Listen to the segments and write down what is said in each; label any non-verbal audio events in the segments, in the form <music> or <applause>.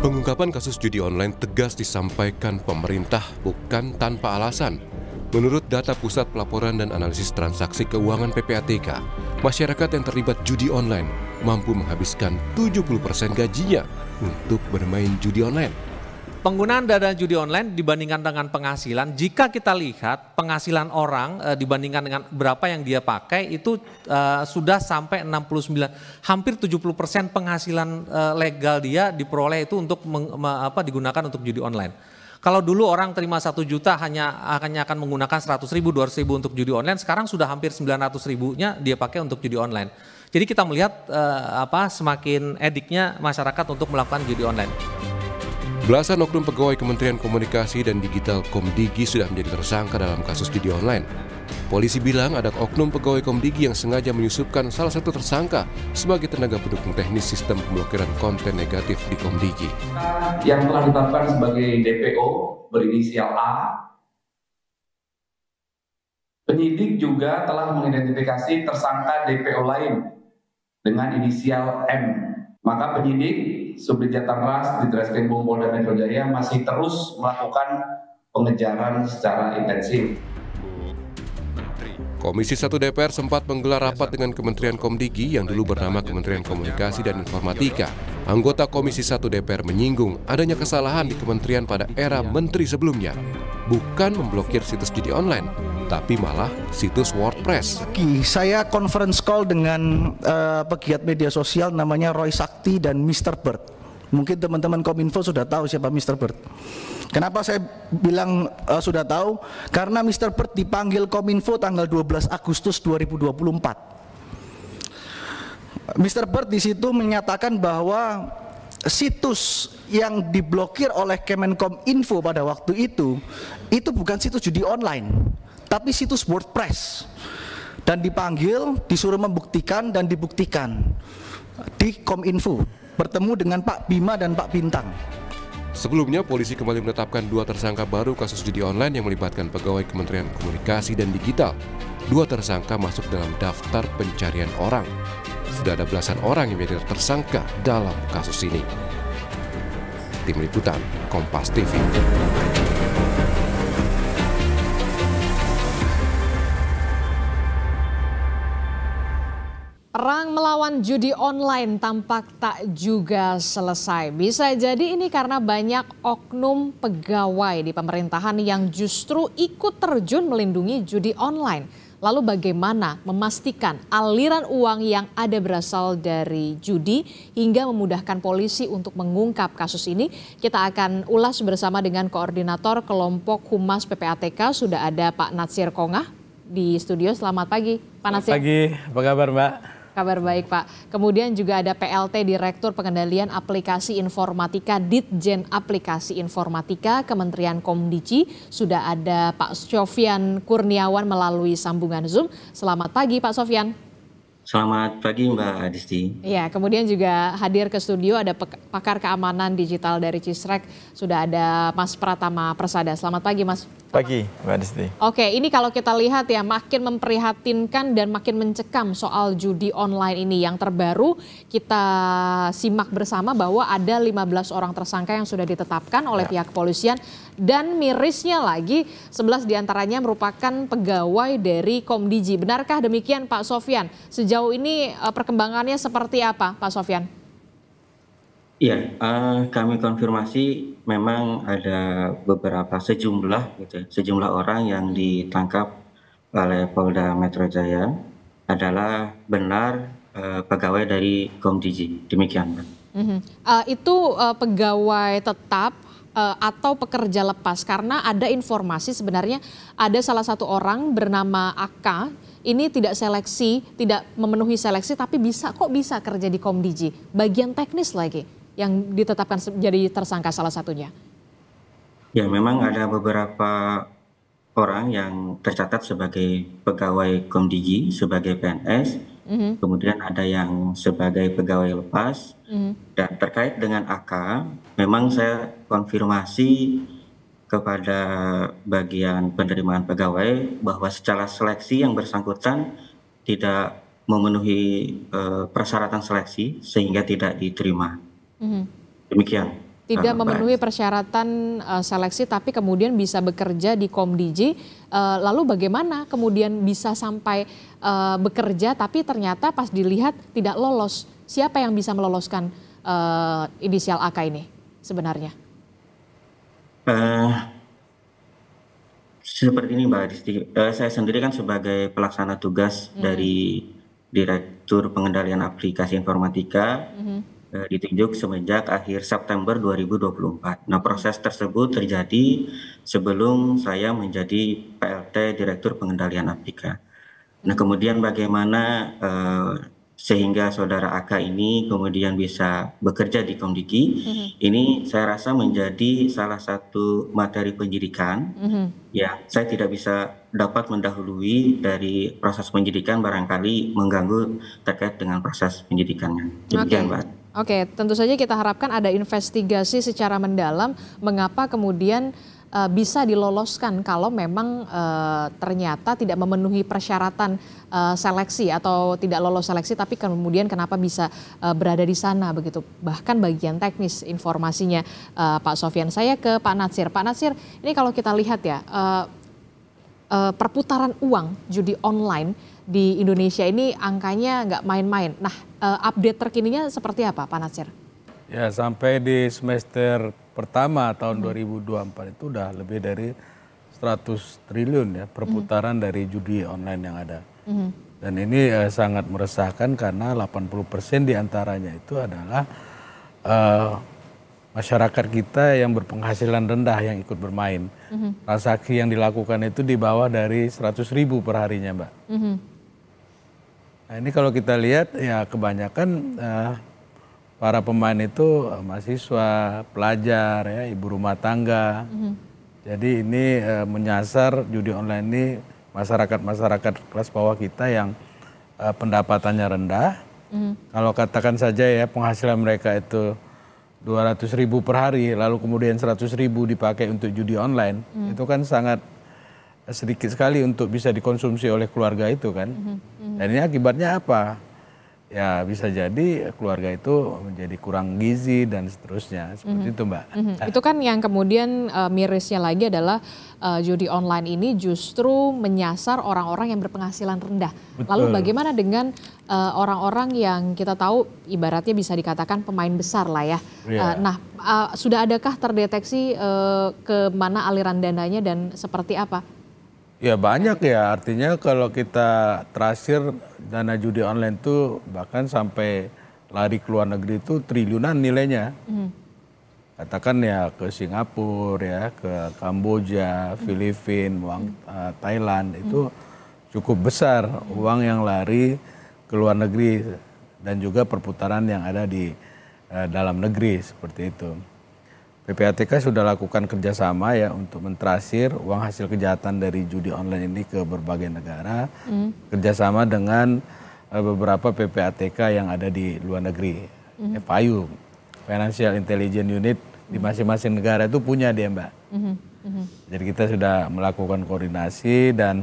Pengungkapan kasus judi online tegas disampaikan pemerintah bukan tanpa alasan. Menurut data Pusat Pelaporan dan Analisis Transaksi Keuangan PPATK, masyarakat yang terlibat judi online mampu menghabiskan 70% gajinya untuk bermain judi online. Penggunaan dana judi online dibandingkan dengan penghasilan, jika kita lihat penghasilan orang e, dibandingkan dengan berapa yang dia pakai itu e, sudah sampai 69 hampir 70% penghasilan e, legal dia diperoleh itu untuk meng, me, apa digunakan untuk judi online. Kalau dulu orang terima satu juta hanya akan akan menggunakan 100 ribu, 200 ribu untuk judi online, sekarang sudah hampir 900 ribunya dia pakai untuk judi online. Jadi kita melihat e, apa semakin ediknya masyarakat untuk melakukan judi online. Belasan oknum pegawai Kementerian Komunikasi dan Digital Komdigi sudah menjadi tersangka dalam kasus judi online. Polisi bilang ada oknum pegawai Komdigi yang sengaja menyusupkan salah satu tersangka sebagai tenaga pendukung teknis sistem pemblokiran konten negatif di Komdigi. Yang telah ditetapkan sebagai DPO berinisial A, penyidik juga telah mengidentifikasi tersangka DPO lain dengan inisial M. Maka penyidik Subdit Ras di Treskrimum Polda Metro Jaya masih terus melakukan pengejaran secara intensif. Komisi 1 DPR sempat menggelar rapat dengan Kementerian Komdigi yang dulu bernama Kementerian Komunikasi dan Informatika. Anggota Komisi 1 DPR menyinggung adanya kesalahan di kementerian pada era menteri sebelumnya, bukan memblokir situs judi online, tapi malah situs WordPress. Saya conference call dengan uh, pegiat media sosial namanya Roy Sakti dan Mr. Bird. Mungkin teman-teman Kominfo sudah tahu siapa Mr. Bird. Kenapa saya bilang uh, sudah tahu? Karena Mr. Bird dipanggil Kominfo tanggal 12 Agustus 2024. Mr. Bird di situ menyatakan bahwa situs yang diblokir oleh Kemenkominfo pada waktu itu itu bukan situs judi online tapi situs WordPress dan dipanggil, disuruh membuktikan dan dibuktikan di Kominfo bertemu dengan Pak Bima dan Pak Bintang. Sebelumnya, polisi kembali menetapkan dua tersangka baru kasus judi online yang melibatkan pegawai Kementerian Komunikasi dan Digital. Dua tersangka masuk dalam daftar pencarian orang. Sudah ada belasan orang yang menjadi tersangka dalam kasus ini. Tim Liputan, Kompas TV. Perang melawan judi online tampak tak juga selesai. Bisa jadi ini karena banyak oknum pegawai di pemerintahan yang justru ikut terjun melindungi judi online. Lalu bagaimana memastikan aliran uang yang ada berasal dari judi hingga memudahkan polisi untuk mengungkap kasus ini? Kita akan ulas bersama dengan koordinator kelompok Humas PPATK sudah ada Pak Natsir Kongah di studio. Selamat pagi, Pak Natsir. Selamat pagi, apa kabar Mbak? Kabar baik Pak. Kemudian juga ada PLT Direktur Pengendalian Aplikasi Informatika Ditjen Aplikasi Informatika Kementerian Komdici. Sudah ada Pak Sofian Kurniawan melalui sambungan Zoom. Selamat pagi Pak Sofian. Selamat pagi Mbak Adisti. Ya, kemudian juga hadir ke studio ada pakar keamanan digital dari Cisrek. Sudah ada Mas Pratama Persada. Selamat pagi Mas Pagi, Mbak Desti. Oke, ini kalau kita lihat ya makin memprihatinkan dan makin mencekam soal judi online ini. Yang terbaru kita simak bersama bahwa ada 15 orang tersangka yang sudah ditetapkan oleh ya. pihak kepolisian. Dan mirisnya lagi 11 diantaranya merupakan pegawai dari Komdiji. Benarkah demikian Pak Sofian? Sejauh ini eh, perkembangannya seperti apa Pak Sofian? Iya, uh, kami konfirmasi memang ada beberapa sejumlah gitu ya, sejumlah orang yang ditangkap oleh Polda Metro Jaya adalah benar, uh, pegawai dari Komdigi, demikian, Mm -hmm. uh, itu, uh, pegawai tetap, uh, atau pekerja lepas? Karena ada informasi sebenarnya ada salah satu orang bernama Aka, ini tidak seleksi, tidak memenuhi seleksi tapi bisa kok bisa kerja di Komdigi, bagian teknis lagi yang ditetapkan jadi tersangka salah satunya? Ya, memang ada beberapa orang yang tercatat sebagai pegawai Komdigi, sebagai PNS, mm-hmm. kemudian ada yang sebagai pegawai lepas. Mm-hmm. Dan terkait dengan AK, memang saya konfirmasi kepada bagian penerimaan pegawai bahwa secara seleksi yang bersangkutan tidak memenuhi uh, persyaratan seleksi sehingga tidak diterima. Mm-hmm. Demikian. Tidak ah, memenuhi persyaratan uh, seleksi, tapi kemudian bisa bekerja di Komdiji. Uh, lalu bagaimana kemudian bisa sampai uh, bekerja, tapi ternyata pas dilihat tidak lolos. Siapa yang bisa meloloskan uh, inisial AK ini sebenarnya? Uh, seperti ini Mbak Adisti, uh, saya sendiri kan sebagai pelaksana tugas -hmm. dari Direktur Pengendalian Aplikasi Informatika -hmm. Eh, ditunjuk semenjak akhir September 2024. Nah, proses tersebut terjadi sebelum saya menjadi PLT Direktur Pengendalian Aptika. Nah, kemudian bagaimana eh, sehingga saudara Aka ini kemudian bisa bekerja di Komdiki? Mm -hmm. Ini saya rasa menjadi salah satu materi penyidikan mm -hmm. yang saya tidak bisa dapat mendahului dari proses penyidikan barangkali mengganggu terkait dengan proses penyidikannya. Demikian, okay. Mbak. Oke, tentu saja kita harapkan ada investigasi secara mendalam mengapa kemudian uh, bisa diloloskan kalau memang uh, ternyata tidak memenuhi persyaratan uh, seleksi atau tidak lolos seleksi tapi kemudian kenapa bisa uh, berada di sana begitu. Bahkan bagian teknis informasinya uh, Pak Sofian. Saya ke Pak Natsir. Pak Natsir, ini kalau kita lihat ya uh, uh, perputaran uang judi online di Indonesia ini angkanya nggak main-main. Nah, eh, update terkininya seperti apa, Pak Nasir? Ya, sampai di semester pertama tahun hmm. 2024 itu udah lebih dari 100 triliun ya perputaran hmm. dari judi online yang ada. Hmm. Dan ini uh, sangat meresahkan karena 80% diantaranya itu adalah uh, masyarakat kita yang berpenghasilan rendah yang ikut bermain. Mm-hmm. Transaksi yang dilakukan itu di bawah dari 100 ribu perharinya Mbak. Mm-hmm. Nah ini kalau kita lihat ya kebanyakan uh, para pemain itu uh, mahasiswa, pelajar, ya ibu rumah tangga. Mm-hmm. Jadi ini uh, menyasar judi online ini masyarakat-masyarakat kelas bawah kita yang uh, pendapatannya rendah. Mm-hmm. Kalau katakan saja ya penghasilan mereka itu 200 ribu per hari, lalu kemudian 100 ribu dipakai untuk judi online, mm-hmm. itu kan sangat sedikit sekali untuk bisa dikonsumsi oleh keluarga itu kan. Mhm, mhm. Dan ini akibatnya apa? Ya bisa jadi keluarga itu menjadi kurang gizi dan seterusnya seperti mm -hmm. itu mbak. Mm -hmm. Itu kan yang kemudian uh, mirisnya lagi adalah uh, judi online ini justru menyasar orang-orang yang berpenghasilan rendah. Betul. Lalu bagaimana dengan eh, orang-orang uh, yang kita tahu ibaratnya bisa dikatakan pemain besar lah ya. Yeah. Iya. Uh, nah uh, sudah adakah terdeteksi uh, ke aliran dananya dan seperti apa? Ya banyak ya, artinya kalau kita terakhir dana judi online itu bahkan sampai lari ke luar negeri itu triliunan nilainya. Hmm. Katakan ya ke Singapura ya, ke Kamboja, hmm. Filipina, uang uh, hmm. eh, Thailand itu hmm. cukup besar hmm. uang yang lari ke luar negeri dan juga perputaran yang ada di uh, dalam negeri seperti itu. PPATK sudah lakukan kerjasama ya untuk mentrasir uang hasil kejahatan dari judi online ini ke berbagai negara, mm. kerjasama dengan eh, beberapa PPATK yang ada di luar negeri, mm. FIU, eh, Financial Intelligence Unit di hmm. masing-masing negara itu punya dia mbak. Mm -hmm. Jadi kita sudah melakukan koordinasi dan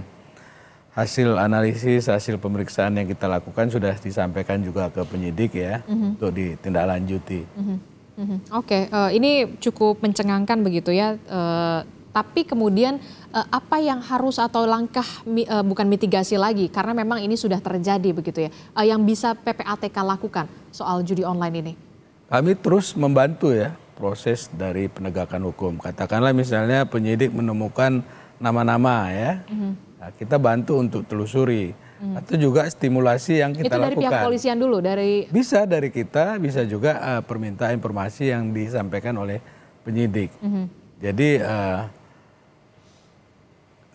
hasil analisis, hasil pemeriksaan yang kita lakukan sudah disampaikan juga ke penyidik ya mm -hmm. untuk ditindaklanjuti. Mm -hmm. Mm-hmm. Oke, okay. uh, eh, ini cukup mencengangkan begitu ya. Uh, tapi kemudian uh, apa yang harus atau langkah uh, bukan mitigasi lagi karena memang ini sudah terjadi begitu ya. Uh, yang bisa PPATK lakukan soal judi online ini? Kami terus membantu ya proses dari penegakan hukum. Katakanlah misalnya penyidik menemukan nama-nama ya, mm-hmm. nah, kita bantu untuk telusuri hmm. atau juga stimulasi yang kita itu dari lakukan. pihak kepolisian dulu dari bisa dari kita bisa juga uh, eh, permintaan informasi yang disampaikan oleh penyidik hmm. jadi uh,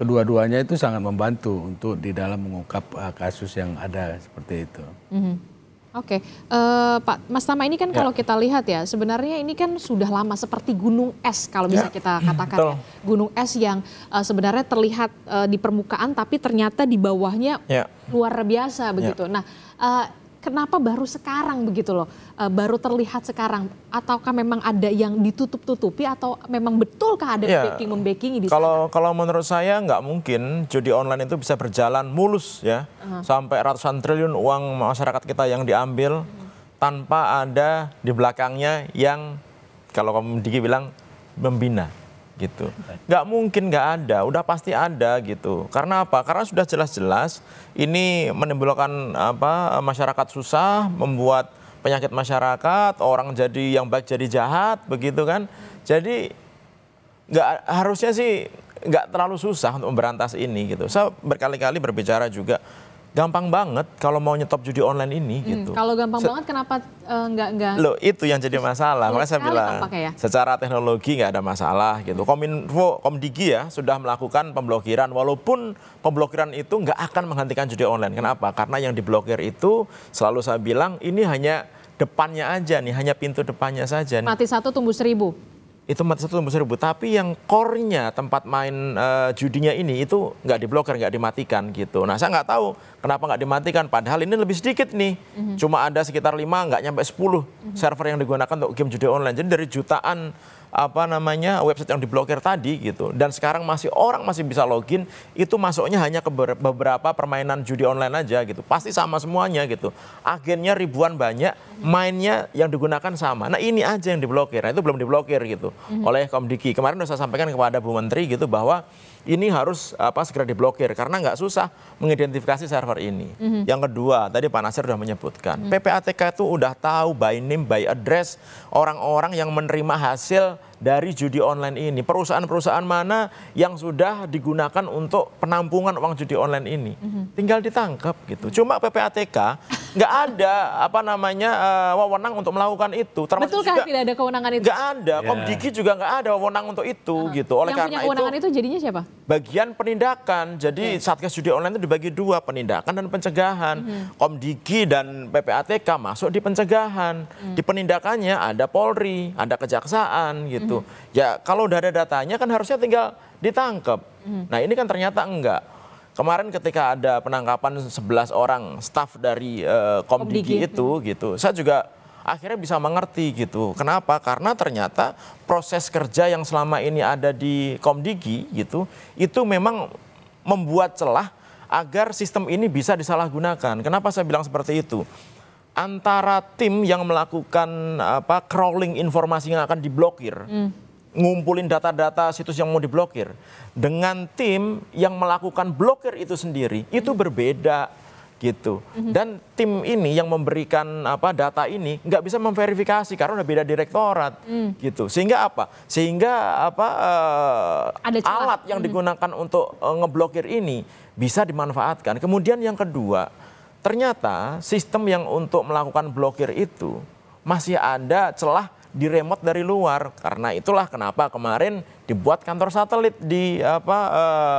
kedua-duanya itu sangat membantu untuk di dalam mengungkap uh, kasus yang ada seperti itu hmm. Oke, okay. uh, eh, Pak Mas Tama ini kan ya. kalau kita lihat ya, sebenarnya ini kan sudah lama seperti gunung es kalau bisa ya. kita katakan ya. Gunung es yang uh, sebenarnya terlihat uh, di permukaan tapi ternyata di bawahnya ya. luar biasa ya. begitu. Ya. Nah, uh, kenapa baru sekarang begitu loh? uh, baru terlihat sekarang ataukah memang ada yang ditutup-tutupi atau memang betulkah ada ya, backing membaking di kalau sana? kalau menurut saya nggak mungkin judi online itu bisa berjalan mulus ya uh -huh. sampai ratusan triliun uang masyarakat kita yang diambil uh -huh. tanpa ada di belakangnya yang kalau kamu Diki bilang membina gitu nggak mungkin nggak ada udah pasti ada gitu karena apa karena sudah jelas-jelas ini menimbulkan apa masyarakat susah membuat penyakit masyarakat, orang jadi yang baik jadi jahat, begitu kan? Jadi nggak harusnya sih nggak terlalu susah untuk memberantas ini gitu. Saya berkali-kali berbicara juga gampang banget kalau mau nyetop judi online ini hmm, gitu. Kalau gampang Se banget kenapa uh, eh, enggak? nggak? Loh itu yang jadi masalah. Iya, Makanya saya bilang ya? secara teknologi enggak ada masalah gitu. Kominfo, Komdigi ya sudah melakukan pemblokiran walaupun pemblokiran itu enggak akan menghentikan judi online. Kenapa? Karena yang diblokir itu selalu saya bilang ini hanya depannya aja nih, hanya pintu depannya saja. Nih. Mati satu tumbuh seribu itu mata satu tembus seribu tapi yang core-nya tempat main uh, judinya ini itu nggak diblokir nggak dimatikan gitu nah saya nggak tahu kenapa nggak dimatikan padahal ini lebih sedikit nih mm-hmm. cuma ada sekitar lima nggak nyampe sepuluh mm-hmm. server yang digunakan untuk game judi online jadi dari jutaan apa namanya website yang diblokir tadi gitu dan sekarang masih orang masih bisa login itu masuknya hanya ke beberapa permainan judi online aja gitu pasti sama semuanya gitu agennya ribuan banyak mainnya yang digunakan sama nah ini aja yang diblokir nah itu belum diblokir gitu mhm. oleh Komdiki kemarin sudah saya sampaikan kepada Bu Menteri gitu bahwa ini harus apa segera diblokir karena nggak susah mengidentifikasi server ini. Mm-hmm. Yang kedua, tadi Pak Nasir sudah menyebutkan, mm-hmm. PPATK itu udah tahu by name by address orang-orang yang menerima hasil dari judi online ini? Perusahaan-perusahaan mana yang sudah digunakan untuk penampungan uang judi online ini? Mm-hmm. Tinggal ditangkap gitu. Mm-hmm. Cuma PPATK nggak ada apa namanya uh, wewenang untuk melakukan itu. Termasuk Betulkah juga, tidak ada kewenangan itu? Nggak ada. Yeah. Komdiki iya. juga nggak ada wewenang untuk itu uh-huh. gitu. Oleh yang karena punya kewenangan itu, itu jadinya siapa? Bagian penindakan. Jadi yeah. Satgas Judi Online itu dibagi dua, penindakan dan pencegahan. Mm-hmm. Komdiki dan PPATK masuk di pencegahan. Mm-hmm. Di penindakannya ada Polri, ada kejaksaan gitu. Mm-hmm gitu. Ya kalau udah ada datanya kan harusnya tinggal ditangkap. Hmm. Nah ini kan ternyata enggak. Kemarin ketika ada penangkapan 11 orang staf dari uh, eh, Komdigi, Komdigi itu gitu, saya juga akhirnya bisa mengerti gitu. Kenapa? Karena ternyata proses kerja yang selama ini ada di Komdigi gitu, itu memang membuat celah agar sistem ini bisa disalahgunakan. Kenapa saya bilang seperti itu? antara tim yang melakukan apa crawling informasi yang akan diblokir, mm. ngumpulin data-data situs yang mau diblokir, dengan tim yang melakukan blokir itu sendiri mm. itu hmm. berbeda gitu. Hmm. Dan tim ini yang memberikan apa data ini nggak bisa memverifikasi karena udah beda direktorat mm. gitu. Sehingga apa? Sehingga apa uh, Ada alat yang hmm. digunakan untuk uh, ngeblokir ini bisa dimanfaatkan. Kemudian yang kedua Ternyata sistem yang untuk melakukan blokir itu masih ada celah di remote dari luar. Karena itulah kenapa kemarin dibuat kantor satelit di apa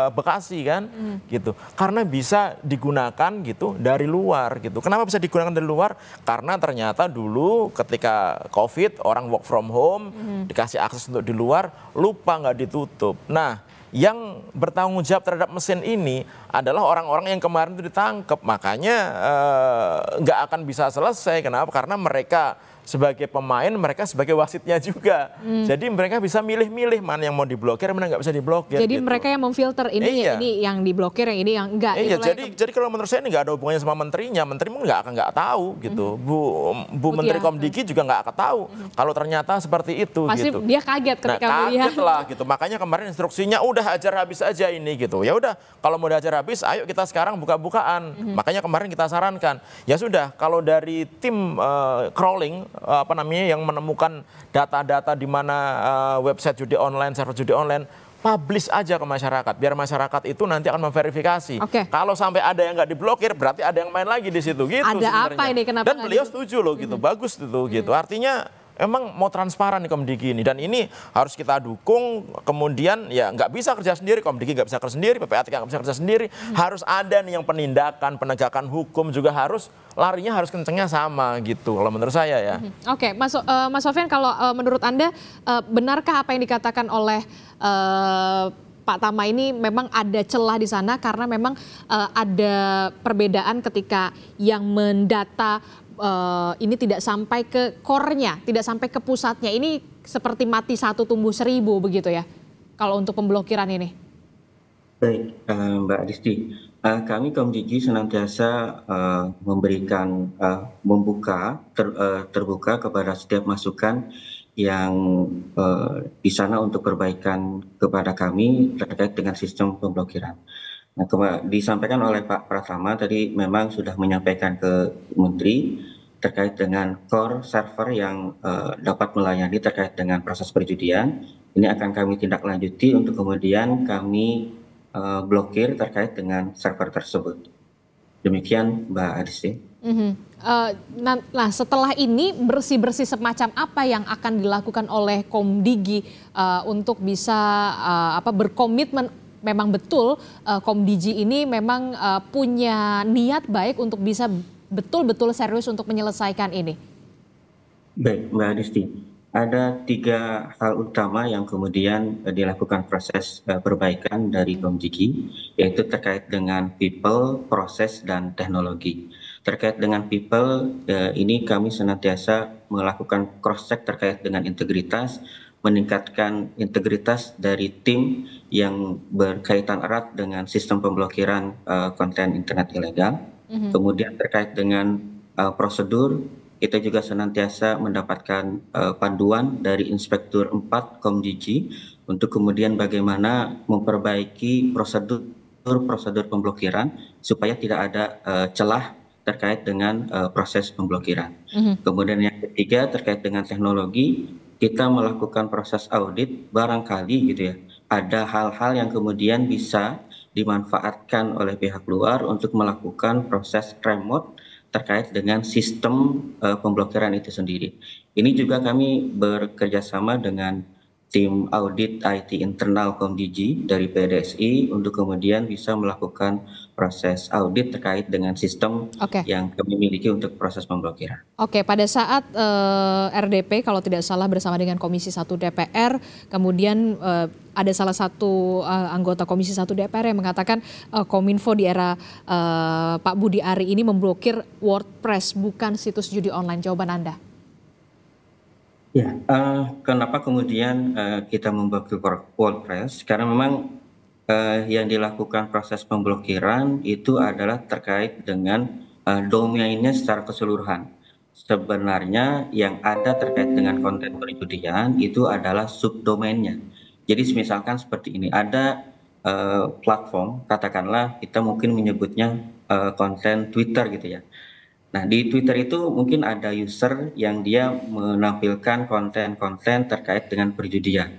eh, Bekasi kan hmm. gitu. Karena bisa digunakan gitu dari luar gitu. Kenapa bisa digunakan dari luar? Karena ternyata dulu ketika Covid orang work from home hmm. dikasih akses untuk di luar lupa nggak ditutup. Nah, yang bertanggung jawab terhadap mesin ini adalah orang-orang yang kemarin itu ditangkap, Makanya eh, nggak uh, akan bisa selesai. Kenapa? Karena mereka sebagai pemain mereka sebagai wasitnya juga. Hmm. Jadi mereka bisa milih-milih mana yang mau diblokir, mana nggak bisa diblokir. Jadi gitu. mereka yang memfilter ini eh, iya. ini yang diblokir, yang ini yang enggak. Eh, iya, gitu ya. jadi yang... jadi kalau menurut saya ini nggak ada hubungannya sama menterinya, menteri pun nggak akan nggak tahu gitu. Hmm. Bu Bu Mutia. Menteri komdiki juga nggak akan tahu hmm. kalau ternyata seperti itu. Pasti gitu. dia kaget ketika nah, melihat. Kaget lah gitu. Makanya kemarin instruksinya udah ajar habis aja ini gitu. Ya udah kalau mau diajar habis, ayo kita sekarang buka-bukaan. Hmm. Makanya kemarin kita sarankan ya sudah kalau dari tim uh, crawling Eh, apa namanya yang menemukan data-data di mana uh, website judi online, server judi online, publish aja ke masyarakat biar masyarakat itu nanti akan memverifikasi. Okay. Kalau sampai ada yang nggak diblokir berarti ada yang main lagi di situ gitu. Ada sebenernya. apa ini kenapa? Dan beliau setuju loh gitu, hmm. bagus itu gitu. Hmm. Artinya Emang mau transparan nih Komdigi ini dan ini harus kita dukung. Kemudian ya nggak bisa kerja sendiri, Komdigi nggak bisa kerja sendiri, PPATK nggak bisa kerja sendiri. Hmm. Harus ada nih yang penindakan, penegakan hukum juga harus larinya harus kencengnya sama gitu. Kalau menurut saya ya. Hmm. Oke, okay. Mas uh, Mas Sofian kalau uh, menurut anda uh, benarkah apa yang dikatakan oleh uh, Pak Tama ini memang ada celah di sana karena memang uh, ada perbedaan ketika yang mendata uh, ini tidak sampai ke core-nya, tidak sampai ke pusatnya. Ini seperti mati satu tumbuh seribu begitu ya, kalau untuk pemblokiran ini. Baik, uh, Mbak Risti. Uh, eh, kami Komdigi senantiasa uh, memberikan, uh, membuka, ter, uh, terbuka kepada setiap masukan yang uh, di sana untuk perbaikan kepada kami terkait dengan sistem pemblokiran. Nah, disampaikan oleh Pak Pratama tadi memang sudah menyampaikan ke Menteri terkait dengan core server yang uh, dapat melayani terkait dengan proses perjudian. Ini akan kami tindak lanjuti untuk kemudian kami uh, blokir terkait dengan server tersebut. Demikian Mbak Adisi. Ya. Mm -hmm. uh, eh, nah, nah, setelah ini bersih-bersih semacam apa yang akan dilakukan oleh Komdigi uh, untuk bisa uh, apa berkomitmen memang betul uh, Komdiji ini memang uh, punya niat baik untuk bisa betul-betul serius untuk menyelesaikan ini? Baik, Mbak Adisti. Ada tiga hal utama yang kemudian eh, dilakukan proses perbaikan dari Komdigi, yaitu terkait dengan people, proses, dan teknologi. Terkait dengan people, ini kami senantiasa melakukan cross-check terkait dengan integritas, meningkatkan integritas dari tim yang berkaitan erat dengan sistem pemblokiran uh, konten internet ilegal. Mm-hmm. Kemudian terkait dengan uh, prosedur, kita juga senantiasa mendapatkan uh, panduan dari Inspektur 4 Komdigi untuk kemudian bagaimana memperbaiki prosedur prosedur pemblokiran supaya tidak ada uh, celah terkait dengan uh, proses pemblokiran. Mm-hmm. Kemudian yang ketiga terkait dengan teknologi, kita melakukan proses audit barangkali gitu ya ada hal-hal yang kemudian bisa dimanfaatkan oleh pihak luar untuk melakukan proses remote terkait dengan sistem uh, pemblokiran itu sendiri. Ini juga kami bekerja sama dengan tim audit IT internal Komdigi dari PDSI untuk kemudian bisa melakukan proses audit terkait dengan sistem okay. yang kami miliki untuk proses pemblokiran. Oke, okay, pada saat uh, eh, RDP kalau tidak salah bersama dengan Komisi 1 DPR, kemudian uh, ada salah satu uh, anggota Komisi 1 DPR yang mengatakan uh, Kominfo di era uh, Pak Budi Ari ini memblokir WordPress bukan situs judi online. Jawaban Anda? Ya, uh, kenapa kemudian uh, kita memblokir WordPress? Karena memang eh, yang dilakukan proses pemblokiran itu adalah terkait dengan eh, domainnya secara keseluruhan. Sebenarnya yang ada terkait dengan konten perjudian itu adalah subdomainnya. Jadi misalkan seperti ini, ada eh, platform, katakanlah kita mungkin menyebutnya eh, konten Twitter gitu ya. Nah di Twitter itu mungkin ada user yang dia menampilkan konten-konten terkait dengan perjudian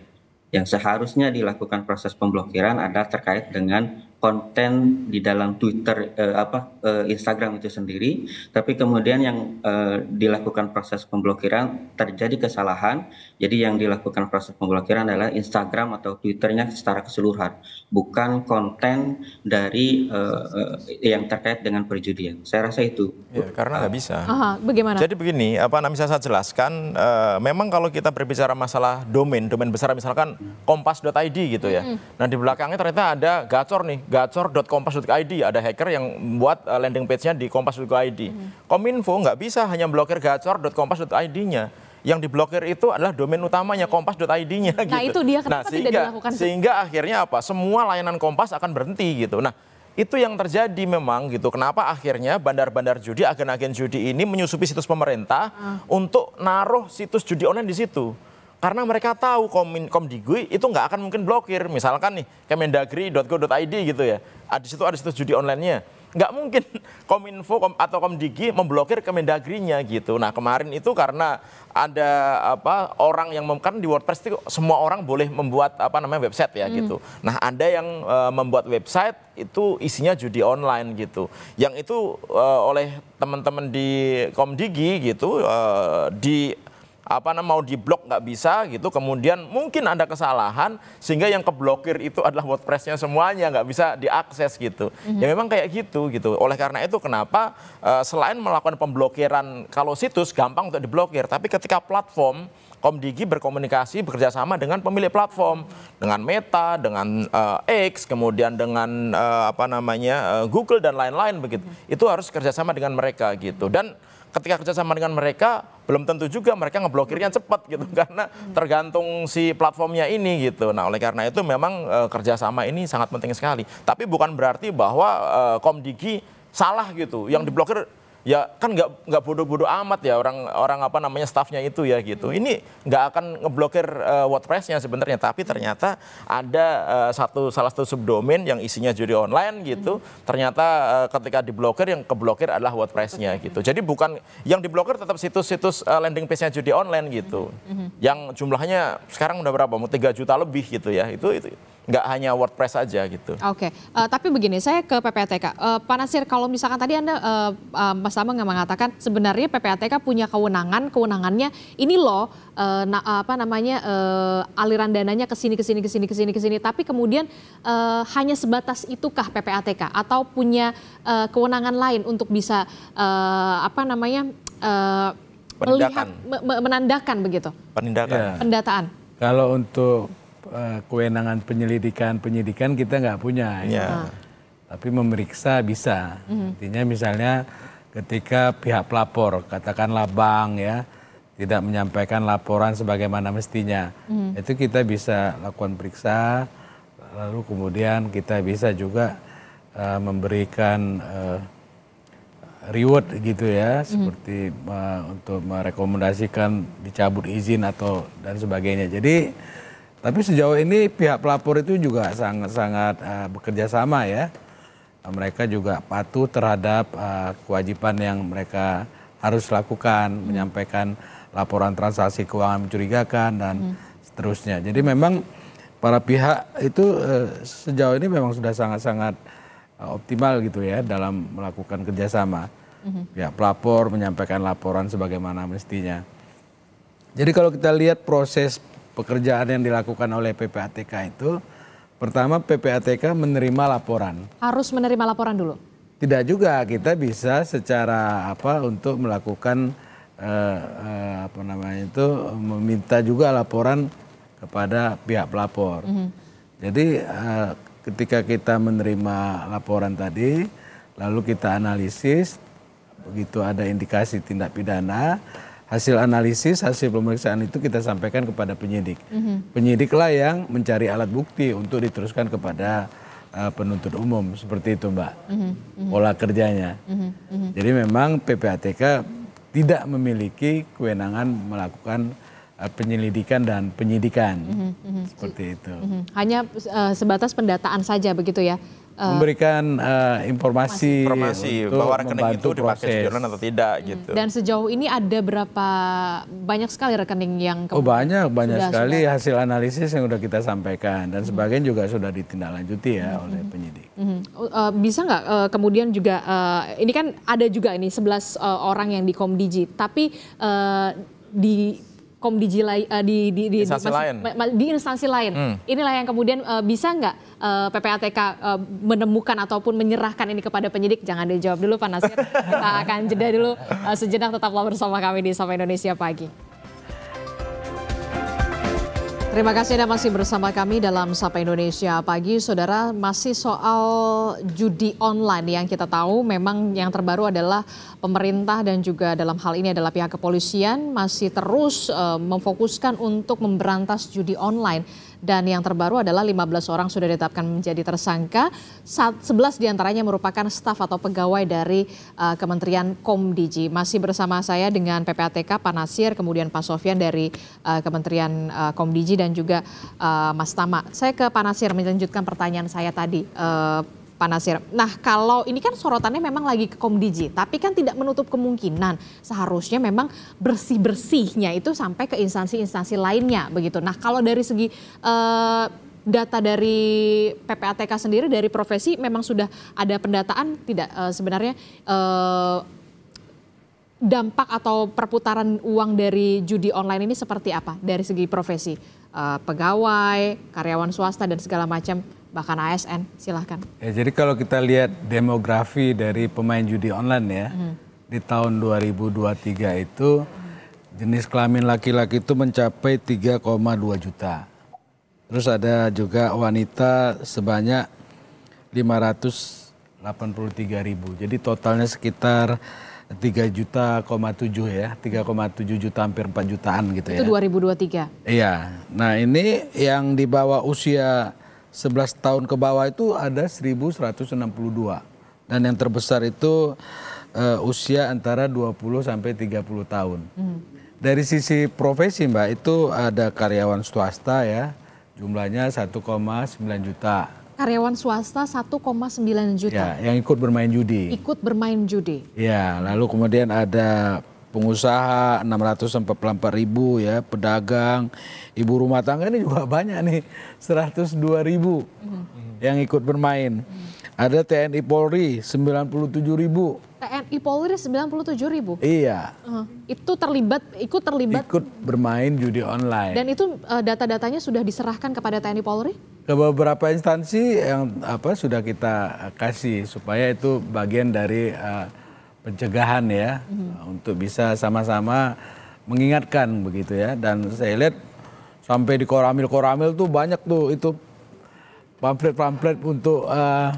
yang seharusnya dilakukan proses pemblokiran adalah terkait dengan konten di dalam Twitter eh, apa uh, Instagram itu sendiri tapi kemudian yang eh, dilakukan proses pemblokiran terjadi kesalahan jadi yang dilakukan proses pemblokiran adalah Instagram atau Twitternya secara keseluruhan bukan konten dari eh, uh, yang terkait dengan perjudian saya rasa itu ya, karena nggak bisa Aha, bagaimana jadi begini apa namanya saya jelaskan eh, memang kalau kita berbicara masalah domain domain besar misalkan kompas.id gitu ya mm -hmm. nah di belakangnya ternyata ada gacor nih gacor.kompas.id ada hacker yang buat eh, landing page-nya di kompas.id. Hmm. Kominfo nggak bisa hanya blokir gacor.kompas.id-nya. Yang diblokir itu adalah domain utamanya kompas.id-nya. Nah gitu. itu dia kenapa nah, sehingga, tidak dilakukan? Sehingga akhirnya apa? Semua layanan Kompas akan berhenti gitu. Nah itu yang terjadi memang gitu. Kenapa akhirnya bandar-bandar judi, agen-agen judi ini menyusupi situs pemerintah hmm. untuk naruh situs judi online di situ. Karena mereka tahu Komin, Komdigui itu nggak akan mungkin blokir. Misalkan nih kemendagri.go.id gitu ya. ada ah, situ ada situ judi online-nya. Nggak mungkin <laughs> Kominfo kom, atau Komdigi memblokir kemendagrinya gitu. Nah kemarin itu karena ada apa orang yang kan di WordPress itu semua orang boleh membuat apa namanya website ya hmm. gitu. Nah ada yang e, membuat website itu isinya judi online gitu. Yang itu e, oleh teman-teman di Komdigi gitu e, di apa namanya mau diblok nggak bisa gitu kemudian mungkin ada kesalahan sehingga yang keblokir itu adalah WordPressnya semuanya nggak bisa diakses gitu mm-hmm. ya mhm. memang kayak gitu gitu oleh karena itu kenapa uh, selain melakukan pemblokiran kalau situs gampang untuk diblokir tapi ketika platform Komdigi berkomunikasi bekerjasama dengan pemilik platform, dengan Meta, dengan uh, X, kemudian dengan uh, apa namanya uh, Google dan lain-lain begitu. Mhm. Itu harus kerjasama dengan mereka gitu. Dan ketika kerjasama dengan mereka belum tentu juga mereka ngeblokirnya cepat gitu <laughs> karena tergantung si platformnya ini gitu. Nah oleh karena itu memang e, kerjasama ini sangat penting sekali. Tapi bukan berarti bahwa e, eh, Komdigi salah gitu. Yang diblokir ya kan nggak nggak bodoh-bodoh amat ya orang orang apa namanya staffnya itu ya gitu. Ini nggak akan ngeblokir uh, eh, wordpress sebenarnya, tapi ternyata ada uh, satu salah satu subdomain yang isinya judi online gitu. Hmm. Ternyata uh, ketika diblokir yang keblokir adalah WordPressnya nya gitu. Jadi bukan yang diblokir tetap situs-situs uh, landing page-nya judi online gitu. Hmm. Yang jumlahnya sekarang udah berapa? Mau tiga juta lebih gitu ya. Itu itu nggak hanya WordPress aja gitu. Oke, okay. uh, eh, tapi begini, saya ke PPATK. Uh, eh, Pak Nasir, kalau misalkan tadi Anda, uh, uh, Mas nggak mengatakan sebenarnya PPATK punya kewenangan, kewenangannya ini loh, uh, na apa namanya, uh, aliran dananya ke sini, ke sini, ke sini, ke sini, ke sini. Tapi kemudian uh, hanya sebatas itukah PPATK atau punya uh, kewenangan lain untuk bisa, uh, apa namanya, uh, me melihat, menandakan begitu? Penindakan. Yeah. Pendataan. Kalau untuk Eh, kewenangan penyelidikan penyidikan kita nggak punya ya. ya. tapi memeriksa bisa mm. intinya misalnya ketika pihak pelapor katakanlah bank ya tidak menyampaikan laporan sebagaimana mestinya mm. itu kita bisa lakukan periksa lalu kemudian kita bisa juga uh, memberikan uh, reward gitu ya mhm. seperti uh, untuk merekomendasikan dicabut izin atau dan sebagainya jadi tapi sejauh ini pihak pelapor itu juga sangat-sangat uh, bekerja sama ya. Mereka juga patuh terhadap uh, kewajiban yang mereka harus lakukan, hmm. menyampaikan laporan transaksi keuangan mencurigakan dan hmm. seterusnya. Jadi memang para pihak itu uh, sejauh ini memang sudah sangat-sangat uh, optimal gitu ya dalam melakukan kerjasama. Hmm. Ya pelapor menyampaikan laporan sebagaimana mestinya. Jadi kalau kita lihat proses pekerjaan yang dilakukan oleh PPATK itu pertama PPATK menerima laporan. Harus menerima laporan dulu. Tidak juga kita bisa secara apa untuk melakukan eh, eh, apa namanya itu meminta juga laporan kepada pihak pelapor. Mm -hmm. Jadi eh, ketika kita menerima laporan tadi lalu kita analisis begitu ada indikasi tindak pidana hasil analisis, hasil pemeriksaan itu kita sampaikan kepada penyidik. Mm-hmm. Penyidiklah yang mencari alat bukti untuk diteruskan kepada uh, penuntut umum seperti itu, Mbak. Mm-hmm. Pola kerjanya. Mm-hmm. Jadi memang PPATK tidak memiliki kewenangan melakukan eh, penyelidikan dan penyidikan mm-hmm. seperti itu. Mm-hmm. Hanya uh, sebatas pendataan saja begitu ya. Eh, memberikan uh, informasi, informasi bahwa rekening itu dipakai sejurnan atau tidak hmm. gitu. Dan sejauh ini ada berapa banyak sekali rekening yang Oh banyak banyak sudah, sekali sudah. hasil analisis yang sudah kita sampaikan dan hmm. juga sudah ditindaklanjuti ya hmm. oleh mhm. penyidik. Hmm. Uh, bisa nggak uh, kemudian juga uh, ini kan ada juga ini 11 uh, orang yang di Komdigi tapi uh, di Kom di, di, eh, di, di, di instansi masih, lain. Di instansi lain. Hmm. Inilah yang kemudian uh, bisa nggak uh, eh, PPATK uh, menemukan ataupun menyerahkan ini kepada penyidik? Jangan dijawab dulu Pak Nasir. Kita akan jeda dulu uh, sejenak tetaplah bersama kami di Sapa Indonesia Pagi. Terima kasih Anda masih bersama kami dalam Sapa Indonesia Pagi. Saudara, masih soal judi online yang kita tahu memang yang terbaru adalah pemerintah dan juga dalam hal ini adalah pihak kepolisian masih terus uh, memfokuskan untuk memberantas judi online. Dan yang terbaru adalah 15 orang sudah ditetapkan menjadi tersangka. 11 diantaranya merupakan staf atau pegawai dari uh, Kementerian Komdigi. Masih bersama saya dengan PPATK, Pak Nasir, kemudian Pak Sofian dari uh, Kementerian uh, eh, Komdigi dan juga uh, Mas Tama. Saya ke Pak Nasir melanjutkan pertanyaan saya tadi. Uh, Pak Nasir. Nah kalau ini kan sorotannya memang lagi ke Komdiji, tapi kan tidak menutup kemungkinan seharusnya memang bersih-bersihnya itu sampai ke instansi-instansi lainnya begitu. Nah kalau dari segi eh, data dari PPATK sendiri dari profesi memang sudah ada pendataan tidak eh, sebenarnya eh, dampak atau perputaran uang dari judi online ini seperti apa dari segi profesi? Eh, pegawai, karyawan swasta dan segala macam bahkan ASN. Silahkan. Ya, jadi kalau kita lihat demografi dari pemain judi online ya, hmm. di tahun 2023 itu jenis kelamin laki-laki itu mencapai 3,2 juta. Terus ada juga wanita sebanyak 583 ribu. Jadi totalnya sekitar 3 juta, tujuh ya, 3,7 juta hampir 4 jutaan gitu ya. Itu 2023? Iya. Nah ini yang di bawah usia 11 tahun ke bawah itu ada 1162 dan yang terbesar itu uh, usia antara 20 sampai 30 tahun. Hmm. Dari sisi profesi Mbak itu ada karyawan swasta ya. Jumlahnya 1,9 juta. Karyawan swasta 1,9 juta. Ya, yang ikut bermain judi. Ikut bermain judi. Ya, lalu kemudian ada pengusaha 644 ribu ya, pedagang, ibu rumah tangga ini juga banyak nih 102 ribu hmm. yang ikut bermain. Hmm. Ada TNI Polri 97 ribu. TNI Polri 97 ribu? Iya. Uh, itu terlibat, ikut terlibat? Ikut bermain judi online. Dan itu uh, data-datanya sudah diserahkan kepada TNI Polri? Ke beberapa instansi yang apa sudah kita kasih supaya itu bagian dari uh, pencegahan ya mm-hmm. untuk bisa sama-sama mengingatkan begitu ya dan saya lihat sampai di koramil-koramil tuh banyak tuh itu pamflet-pamflet untuk uh,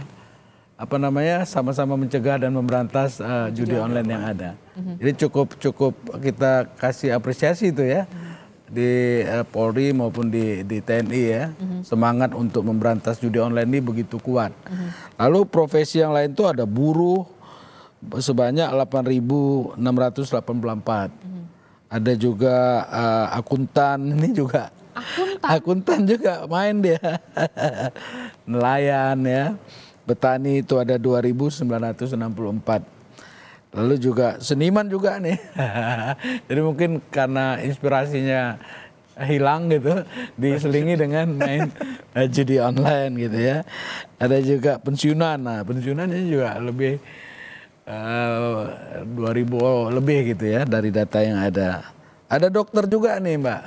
apa namanya sama-sama mencegah dan memberantas uh, judi online, yang ada. Mm-hmm. Jadi cukup cukup kita kasih apresiasi itu ya mm-hmm. di uh, Polri maupun di di TNI ya mm-hmm. semangat untuk memberantas judi online ini begitu kuat. Mm-hmm. Lalu profesi yang lain tuh ada buruh, sebanyak 8.684. Hmm. Ada juga uh, akuntan <laughs> ini juga. Akuntan. Akuntan juga main dia. <laughs> Nelayan ya. Petani itu ada 2.964. Lalu juga seniman juga nih. <laughs> Jadi mungkin karena inspirasinya hilang gitu diselingi dengan main judi online gitu ya ada juga pensiunan nah pensiunannya juga lebih uh, ribu oh, lebih gitu ya dari data yang ada. Ada dokter juga nih Mbak.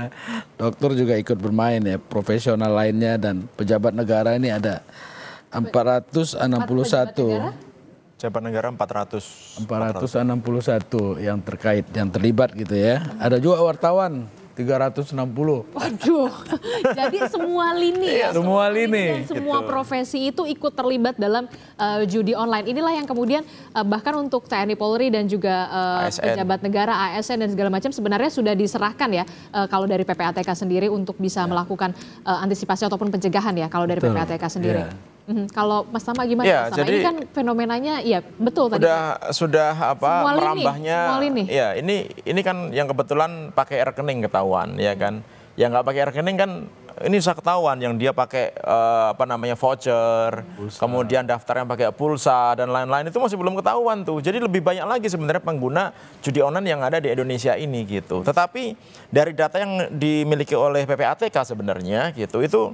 <laughs> dokter juga ikut bermain ya, profesional lainnya dan pejabat negara ini ada 461. Pejabat negara 400. 461 yang terkait, yang terlibat gitu ya. Ada juga wartawan 360. Waduh. <laughs> Jadi semua lini iya, ya, semua, lini dan semua gitu. profesi itu ikut terlibat dalam uh, judi online. Inilah yang kemudian uh, bahkan untuk TNI Polri dan juga uh, pejabat negara ASN dan segala macam sebenarnya sudah diserahkan ya uh, kalau dari PPATK sendiri untuk bisa ya. melakukan uh, antisipasi ataupun pencegahan ya kalau dari Betul. PPATK sendiri. Ya. Mm, kalau Mas Tama gimana? Ya, jadi ini kan fenomenanya ya betul tadi. Sudah sudah apa semua merambahnya? Ini. Ya, ini ini kan yang kebetulan pakai rekening ketahuan ya kan. Yang nggak pakai rekening kan ini bisa ketahuan yang dia pakai uh, apa namanya voucher, pulsa. kemudian yang pakai pulsa dan lain-lain itu masih belum ketahuan tuh. Jadi lebih banyak lagi sebenarnya pengguna judi online yang ada di Indonesia ini gitu. Tetapi dari data yang dimiliki oleh PPATK sebenarnya gitu itu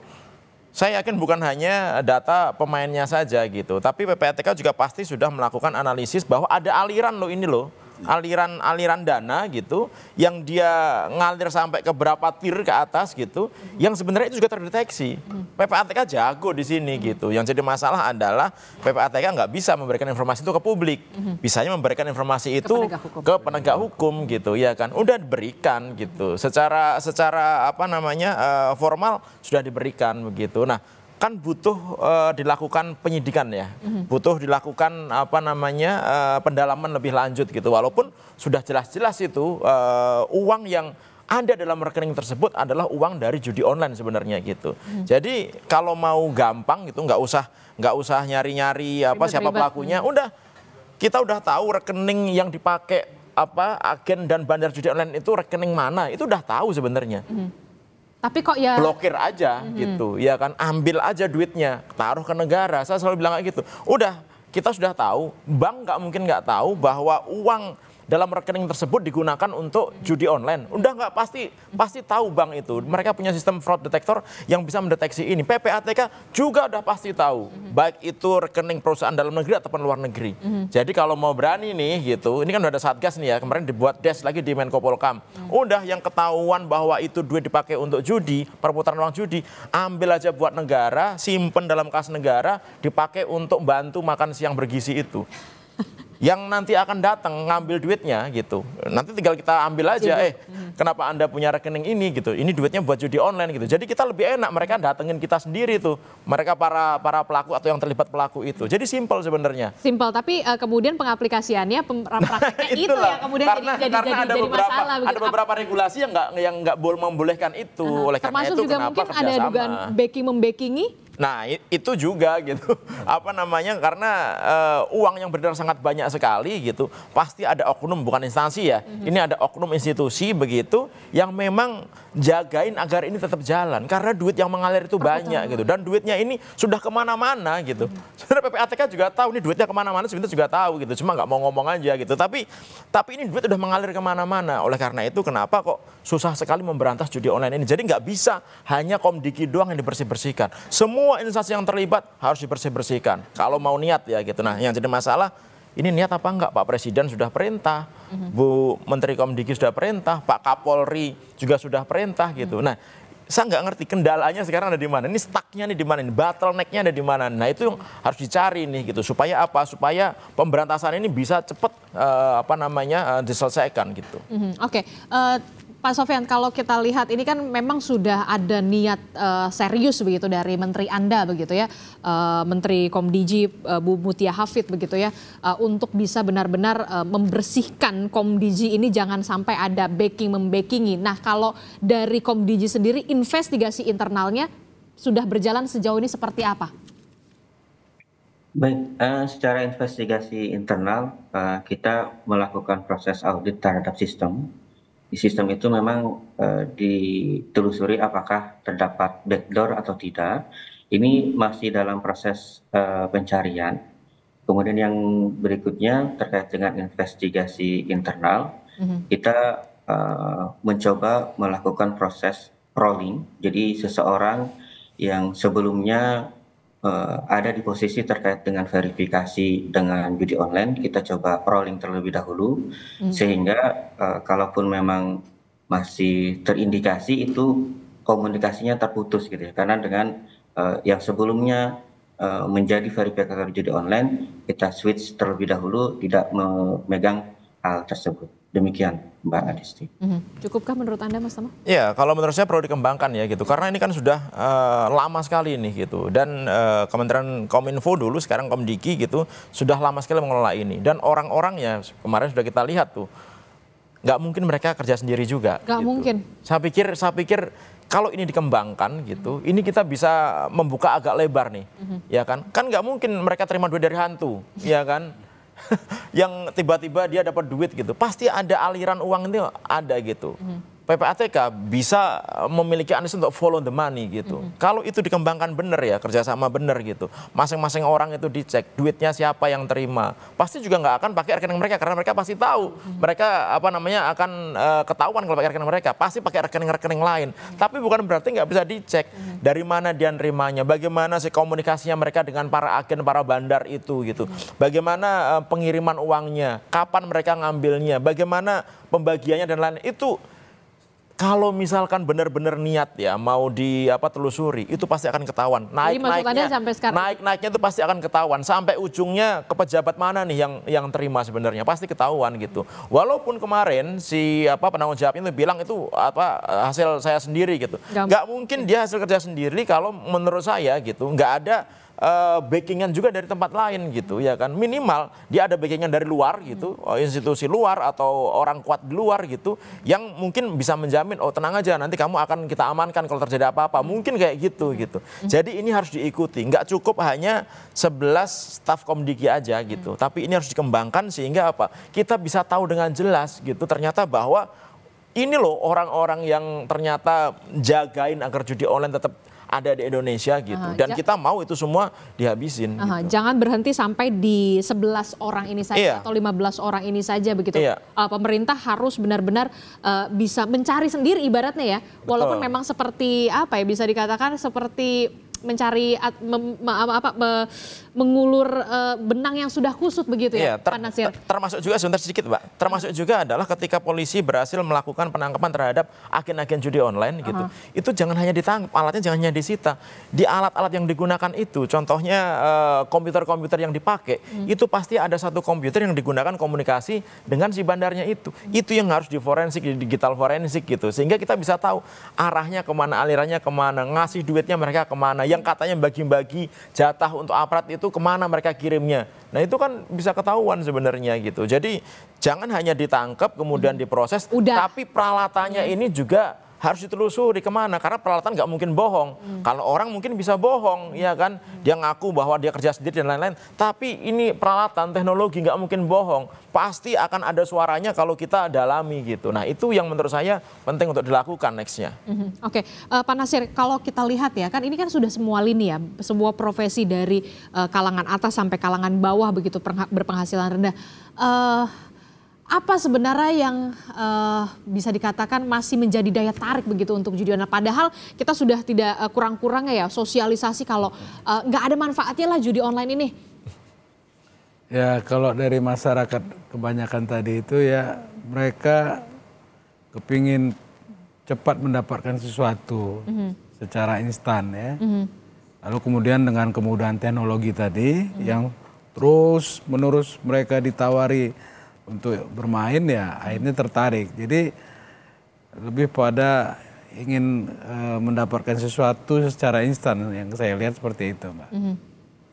saya yakin bukan hanya data pemainnya saja gitu, tapi PPATK juga pasti sudah melakukan analisis bahwa ada aliran loh ini loh aliran-aliran dana gitu yang dia ngalir sampai ke berapa tir ke atas gitu yang sebenarnya itu juga terdeteksi. PPATK jago di sini gitu. Yang jadi masalah adalah PPATK nggak bisa memberikan informasi itu ke publik. Bisanya memberikan informasi itu ke penegak hukum, gitu ya kan. Udah diberikan gitu. Secara secara apa namanya eh, formal sudah diberikan begitu. Nah, kan butuh uh, dilakukan penyidikan ya, mm butuh dilakukan apa namanya uh, pendalaman lebih lanjut gitu. Walaupun sudah jelas-jelas itu uh, uang yang ada dalam rekening tersebut adalah uang dari judi online sebenarnya gitu. Hmm. Jadi kalau mau gampang gitu nggak usah nggak usah nyari-nyari apa Ribet, siapa ribet. pelakunya, mhm. udah kita udah tahu rekening yang dipakai apa agen dan bandar judi online itu rekening mana itu udah tahu sebenarnya. Hmm. Tapi kok ya blokir aja mm-hmm. gitu. Ya kan ambil aja duitnya, taruh ke negara. Saya selalu bilang kayak gitu. Udah, kita sudah tahu, bank nggak mungkin nggak tahu bahwa uang dalam rekening tersebut digunakan untuk judi online. Udah nggak pasti pasti tahu bank itu. Mereka punya sistem fraud detector yang bisa mendeteksi ini. PPATK juga udah pasti tahu. Baik itu rekening perusahaan dalam negeri ataupun luar negeri. Mm-hmm. Jadi kalau mau berani nih gitu, ini kan udah ada satgas nih ya. Kemarin dibuat desk lagi di Menko Polkam. Mm-hmm. Udah yang ketahuan bahwa itu duit dipakai untuk judi, perputaran uang judi, ambil aja buat negara, simpen dalam kas negara, dipakai untuk bantu makan siang bergizi itu yang nanti akan datang ngambil duitnya gitu. Nanti tinggal kita ambil aja, Jadi, iya. eh hmm. kenapa Anda punya rekening ini gitu. Ini duitnya buat judi online gitu. Jadi kita lebih enak mereka datengin kita sendiri tuh. Mereka para para pelaku atau yang terlibat pelaku itu. Jadi simpel sebenarnya. Simpel tapi uh, kemudian pengaplikasiannya prakteknya <laughs> itu ya kemudian karena, jadi, karena jadi, ada jadi beberapa, masalah begitu. Ada beberapa regulasi yang nggak yang nggak boleh membolehkan itu. Uh -huh. Oleh karena Termasuk itu juga kenapa mungkin ada dugaan backing membackingi. Nah itu juga gitu hmm. apa namanya karena uh, uang yang benar sangat banyak sekali gitu pasti ada oknum bukan instansi ya mm -hmm. ini ada oknum institusi begitu yang memang jagain agar ini tetap jalan karena duit yang mengalir itu banyak gitu dan duitnya ini sudah kemana-mana gitu hmm. sebenarnya PPATK juga tahu ini duitnya kemana-mana sebenarnya juga tahu gitu cuma nggak mau ngomong aja gitu tapi tapi ini duit sudah mengalir kemana-mana oleh karena itu kenapa kok susah sekali memberantas judi online ini jadi nggak bisa hanya komdiki doang yang dibersih-bersihkan semua instansi yang terlibat harus dibersih-bersihkan kalau mau niat ya gitu nah yang jadi masalah ini niat apa enggak Pak Presiden sudah perintah, mm-hmm. Bu Menteri Komdiki sudah perintah, Pak Kapolri juga sudah perintah gitu. Mm-hmm. Nah, saya nggak ngerti kendalanya sekarang ada di mana. Ini stucknya nih di mana, ini bottlenecknya ada di mana. Nah itu yang harus dicari nih gitu. Supaya apa? Supaya pemberantasan ini bisa cepat uh, eh, apa namanya uh, diselesaikan gitu. Mm-hmm. Oke, okay. uh, eh, Pak Sofian, kalau kita lihat ini kan memang sudah ada niat uh, serius begitu dari Menteri Anda begitu ya, uh, Menteri Komdiji uh, Bu Mutia Hafid begitu ya, uh, untuk bisa benar-benar uh, membersihkan Komdiji ini jangan sampai ada backing membackingi. Nah kalau dari Komdiji sendiri investigasi internalnya sudah berjalan sejauh ini seperti apa? Baik, uh, secara investigasi internal uh, kita melakukan proses audit terhadap sistem di sistem itu memang uh, ditelusuri apakah terdapat backdoor atau tidak. Ini masih dalam proses uh, pencarian. Kemudian yang berikutnya terkait dengan investigasi internal, mm-hmm. kita uh, mencoba melakukan proses rolling. Jadi seseorang yang sebelumnya Eh, ada di posisi terkait dengan verifikasi dengan judi online, kita coba rolling terlebih dahulu, hmm. sehingga uh, kalaupun memang masih terindikasi itu komunikasinya terputus gitu ya, karena dengan uh, yang sebelumnya uh, menjadi verifikator judi online, kita switch terlebih dahulu tidak memegang hal tersebut. Demikian. Mbak Adisti. Mhm. Cukupkah menurut Anda Mas Tama? Ya, kalau menurut saya perlu dikembangkan ya gitu. Karena ini kan sudah uh, lama sekali ini gitu. Dan uh, Kementerian Kominfo dulu sekarang Komdiki gitu sudah lama sekali mengelola ini. Dan orang-orangnya kemarin sudah kita lihat tuh nggak mungkin mereka kerja sendiri juga. Nggak gitu. mungkin. Saya pikir, saya pikir kalau ini dikembangkan gitu, mm-hmm. ini kita bisa membuka agak lebar nih, mm-hmm. ya kan? Kan nggak mungkin mereka terima duit dari hantu, ya kan? <laughs> yang tiba-tiba dia dapat duit gitu. Pasti ada aliran uang itu ada gitu. Hmm. PPATK bisa eh, memiliki anies untuk follow the money gitu. Mm -hmm. Kalau itu dikembangkan benar ya kerjasama benar gitu, masing-masing orang itu dicek duitnya siapa yang terima, pasti juga nggak akan pakai rekening mereka karena mereka pasti tahu mm -hmm. mereka apa namanya akan uh, ketahuan kalau pakai rekening mereka, pasti pakai rekening-rekening lain. Mm -hmm. Tapi bukan berarti nggak bisa dicek mm -hmm. dari mana dia nerimanya, bagaimana sih komunikasinya mereka dengan para agen, para bandar itu gitu, mm -hmm. bagaimana uh, pengiriman uangnya, kapan mereka ngambilnya, bagaimana pembagiannya dan lain itu kalau misalkan benar-benar niat ya mau di apa telusuri itu pasti akan ketahuan naik naiknya sampai sekarang. naik naiknya itu pasti akan ketahuan sampai ujungnya ke pejabat mana nih yang yang terima sebenarnya pasti ketahuan gitu walaupun kemarin si apa penanggung jawabnya itu bilang itu apa hasil saya sendiri gitu nggak mungkin dia hasil kerja sendiri kalau menurut saya gitu nggak ada uh, backingan juga dari tempat lain gitu ya kan minimal dia ada backingan dari luar gitu eh, institusi luar atau orang kuat di luar gitu yang mungkin bisa menjamin oh tenang aja nanti kamu akan kita amankan kalau terjadi apa-apa mungkin kayak gitu gitu jadi ini harus diikuti nggak cukup hanya 11 staf komdiki aja gitu tapi ini harus dikembangkan sehingga apa kita bisa tahu dengan jelas gitu ternyata bahwa ini loh orang-orang yang ternyata jagain agar judi online tetap ada di Indonesia gitu. Uh, Dan kita mau itu semua dihabisin. Uh, gitu. Jangan berhenti sampai di 11 orang ini saja iya. atau 15 orang ini saja begitu. Iya. Uh, pemerintah harus benar-benar uh, bisa mencari sendiri ibaratnya ya. Walaupun memang seperti apa ya bisa dikatakan seperti mencari mem, apa me, mengulur uh, benang yang sudah kusut begitu ya, ya ter, Pak Nasir. Ter, termasuk juga sebentar sedikit, Pak. Termasuk juga adalah ketika polisi berhasil melakukan penangkapan terhadap agen-agen judi online gitu. Uh -huh. Itu jangan hanya ditangkap, alatnya jangan hanya disita. Di alat-alat yang digunakan itu, contohnya eh, komputer-komputer uh, yang dipakai, hmm. itu pasti ada satu komputer yang digunakan komunikasi dengan si bandarnya itu. Hmm. Itu yang harus di forensik, di digital forensik gitu. Sehingga kita bisa tahu arahnya kemana, alirannya kemana, ngasih duitnya mereka kemana yang katanya bagi-bagi jatah untuk aparat itu kemana mereka kirimnya. Nah itu kan bisa ketahuan sebenarnya gitu. Jadi jangan hanya ditangkap kemudian hmm. diproses, Udah. tapi peralatannya iya. ini juga harus ditelusuri kemana karena peralatan nggak mungkin bohong hmm. kalau orang mungkin bisa bohong ya kan hmm. dia ngaku bahwa dia kerja sendiri dan lain-lain tapi ini peralatan teknologi nggak mungkin bohong pasti akan ada suaranya kalau kita dalami gitu nah itu yang menurut saya penting untuk dilakukan nextnya hmm. oke okay. uh, eh, Pak Nasir kalau kita lihat ya kan ini kan sudah semua lini ya semua profesi dari uh, kalangan atas sampai kalangan bawah begitu berpenghasilan rendah uh, apa sebenarnya yang uh, bisa dikatakan masih menjadi daya tarik begitu untuk judi online? Padahal kita sudah tidak uh, kurang-kurangnya ya sosialisasi kalau eh, nggak uh, ada manfaatnya lah judi online ini. Ya kalau dari masyarakat kebanyakan tadi itu ya mereka kepingin cepat mendapatkan sesuatu mm -hmm. secara instan ya. Mm -hmm. Lalu kemudian dengan kemudahan teknologi tadi mm -hmm. yang terus menerus mereka ditawari untuk bermain ya akhirnya tertarik. Jadi lebih pada ingin e, mendapatkan sesuatu secara instan yang saya lihat seperti itu, Mbak. -hmm.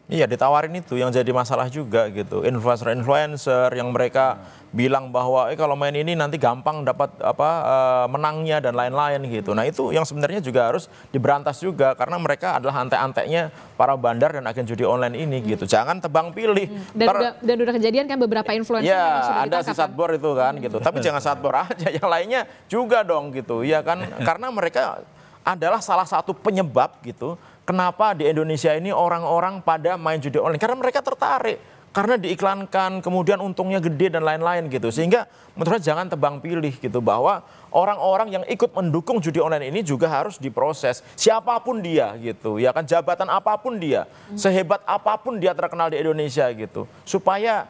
Iya ditawarin itu yang jadi masalah juga gitu influencer-influencer yang mereka hmm. bilang bahwa eh kalau main ini nanti gampang dapat apa eh, menangnya dan lain-lain gitu. Nah itu yang sebenarnya juga harus diberantas juga karena mereka adalah antek-anteknya para bandar dan agen judi online ini hmm. gitu. Jangan tebang pilih. Hmm. Dan, Ter udah, dan udah kejadian kan beberapa influencer ya, yang sudah ada si satbor kan? itu kan gitu. Hmm. Tapi jangan satbor aja <laughs> yang lainnya juga dong gitu. Iya kan karena mereka adalah salah satu penyebab gitu kenapa di Indonesia ini orang-orang pada main judi online karena mereka tertarik karena diiklankan kemudian untungnya gede dan lain-lain gitu sehingga menurut saya jangan tebang pilih gitu bahwa orang-orang yang ikut mendukung judi online ini juga harus diproses siapapun dia gitu ya kan jabatan apapun dia sehebat apapun dia terkenal di Indonesia gitu supaya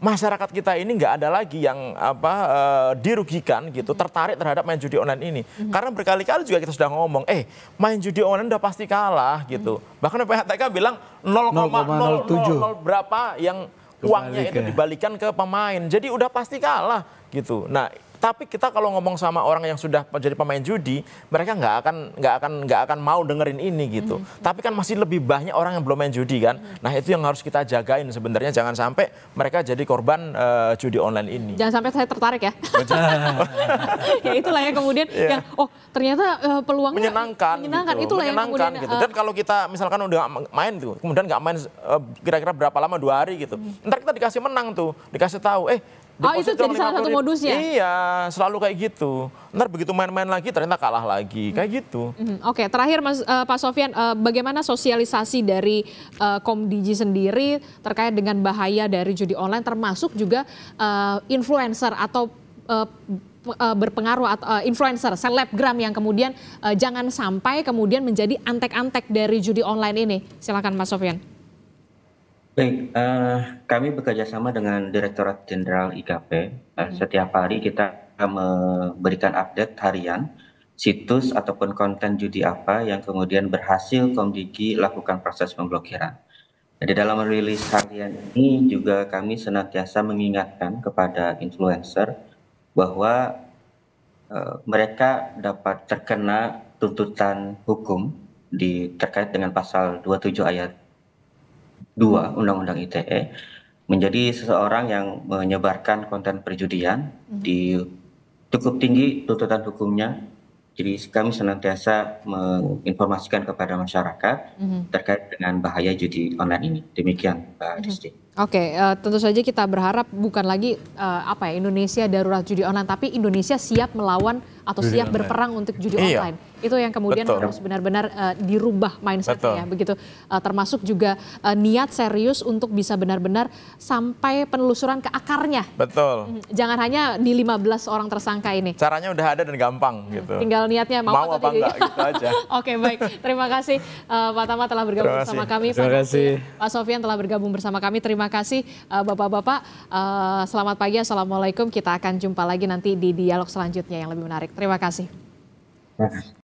masyarakat kita ini nggak ada lagi yang apa uh, dirugikan gitu hmm. tertarik terhadap main judi online ini hmm. karena berkali-kali juga kita sudah ngomong eh main judi online udah pasti kalah gitu hmm. bahkan PHTK bilang 0,07 berapa yang uangnya ke. itu dibalikan ke pemain jadi udah pasti kalah gitu nah tapi kita kalau ngomong sama orang yang sudah menjadi pemain judi, mereka nggak akan nggak akan nggak akan mau dengerin ini gitu. Mm-hmm. Tapi kan masih lebih banyak orang yang belum main judi kan. Mm-hmm. Nah itu yang harus kita jagain sebenarnya jangan sampai mereka jadi korban uh, judi online ini. Jangan sampai saya tertarik ya. <laughs> ya itulah yang kemudian yeah. yang oh ternyata uh, peluangnya menyenangkan, menyenangkan gitu. itulah menyenangkan, yang kemudian gitu. Eh, Dan uh, kalau kita misalkan udah main tuh, kemudian nggak main kira kira-kira berapa lama dua hari gitu, mm-hmm. ntar kita dikasih menang tuh, dikasih tahu eh Oh itu jadi salah satu modusnya? Iya, selalu kayak gitu. Ntar begitu main-main lagi ternyata kalah lagi, kayak hmm. gitu. hmm Oke, okay, terakhir Mas uh, Pak Sofian, uh, bagaimana sosialisasi dari uh, eh, Komdigi sendiri terkait dengan bahaya dari judi online, termasuk juga uh, influencer atau uh, berpengaruh atau uh, influencer, selebgram yang kemudian uh, jangan sampai kemudian menjadi antek-antek dari judi online ini. Silakan Mas Sofian. Baik, uh, kami bekerja sama dengan Direktorat Jenderal IKP. Uh, eh, mm-hmm. Setiap hari kita memberikan update harian situs ataupun konten judi apa yang kemudian berhasil Komdigi lakukan proses pemblokiran. Jadi dalam rilis harian ini juga kami senantiasa mengingatkan kepada influencer bahwa uh, mereka dapat terkena tuntutan hukum di terkait dengan pasal 27 ayat 2 Undang-Undang ITE menjadi seseorang yang menyebarkan konten perjudian hmm. di cukup tinggi tuntutan hukumnya. Jadi kami senantiasa menginformasikan kepada masyarakat mm-hmm. terkait dengan bahaya judi online ini. Demikian, Pak mm-hmm. Oke, okay, uh, eh, tentu saja kita berharap bukan lagi uh, apa ya Indonesia darurat judi online, tapi Indonesia siap melawan atau judi siap online. berperang untuk judi iya. online. Itu yang kemudian Betul. harus benar-benar uh, dirubah mindsetnya begitu. Uh, termasuk juga uh, niat serius untuk bisa benar-benar sampai penelusuran ke akarnya. Betul. Jangan hanya di 15 orang tersangka ini. Caranya udah ada dan gampang gitu. Tinggal niatnya mau, mau atau apa tidak. gitu aja. <laughs> Oke, baik. Terima kasih uh, Pak Tama telah bergabung Terima bersama kami. Terima kasih. Pak Sofian telah bergabung bersama kami. Terima kasih Bapak-bapak. Uh, selamat pagi. Assalamualaikum. Kita akan jumpa lagi nanti di dialog selanjutnya yang lebih menarik. Terima kasih. Terima kasih.